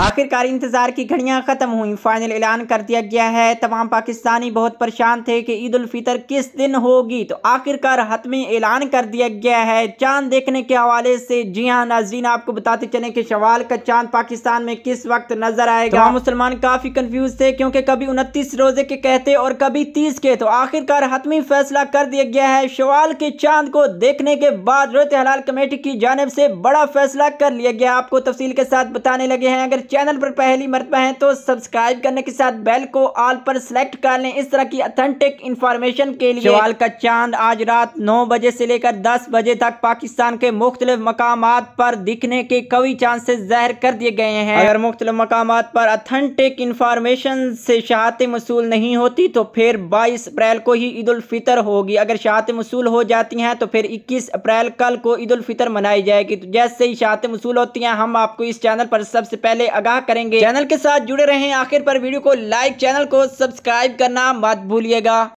आखिरकार इंतजार की घड़ियां खत्म हुई फाइनल ऐलान कर दिया गया है तमाम पाकिस्तानी बहुत परेशान थे कि ईद उल फितर किस दिन होगी तो आखिरकार हतमी ऐलान कर दिया गया है चांद देखने के हवाले से जी हाँ नाजीन आपको बताते चले कि शवाल का चांद पाकिस्तान में किस वक्त नजर आएगा तो मुसलमान काफी कंफ्यूज थे क्योंकि कभी उनतीस रोजे के कहते और कभी तीस के तो आखिरकार हतमी फैसला कर दिया गया है शवाल के चांद को देखने के बाद रोत हलाल कमेटी की जानब से बड़ा फैसला कर लिया गया आपको तफसील के साथ बताने लगे हैं अगर चैनल पर पहली मरतबा है तो सब्सक्राइब करने के साथ बेल को ऑल पर सेलेक्ट कर लें इस तरह की अथेंटिक इन्फॉर्मेशन के लिए सवाल का चांद आज रात नौ बजे से लेकर दस बजे तक पाकिस्तान के मुख्तलि मकाम पर दिखने के कई चांसेस जहर कर दिए गए हैं अगर मुख्तल मकाम पर अथेंटिक इन्फॉर्मेशन से शहात मसूल नहीं होती तो फिर बाईस अप्रैल को ही ईद फितर होगी अगर शहात मसूल हो जाती हैं तो फिर इक्कीस अप्रैल कल को ईद फितर मनाई जाएगी तो जैसे ही शहात मसूल होती हैं हम आपको इस चैनल पर सबसे पहले आगाह करेंगे चैनल के साथ जुड़े रहें आखिर पर वीडियो को लाइक चैनल को सब्सक्राइब करना मत भूलिएगा